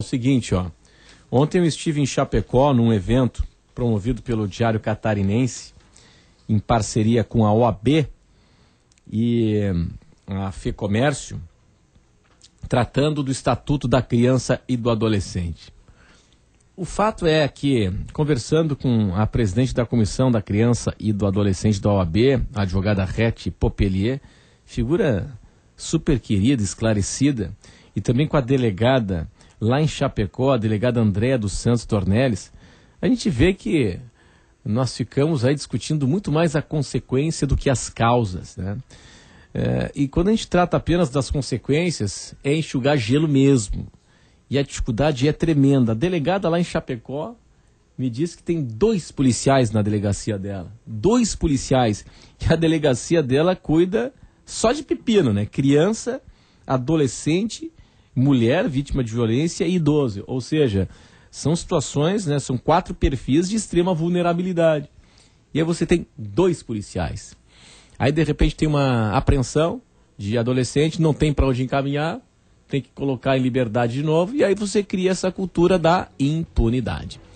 o seguinte, ó. Ontem eu estive em Chapecó num evento promovido pelo Diário Catarinense em parceria com a OAB e hum, a Comércio tratando do Estatuto da Criança e do Adolescente. O fato é que, conversando com a presidente da Comissão da Criança e do Adolescente da OAB, a advogada Rete Popelier, figura super querida, esclarecida, e também com a delegada lá em Chapecó, a delegada Andréa dos Santos Tornelis, a gente vê que nós ficamos aí discutindo muito mais a consequência do que as causas, né? É, e quando a gente trata apenas das consequências, é enxugar gelo mesmo. E a dificuldade é tremenda. A delegada lá em Chapecó me disse que tem dois policiais na delegacia dela. Dois policiais. E a delegacia dela cuida só de pepino, né? Criança, adolescente mulher vítima de violência e idoso. Ou seja, são situações, né, são quatro perfis de extrema vulnerabilidade. E aí você tem dois policiais. Aí de repente tem uma apreensão de adolescente, não tem para onde encaminhar, tem que colocar em liberdade de novo, e aí você cria essa cultura da impunidade.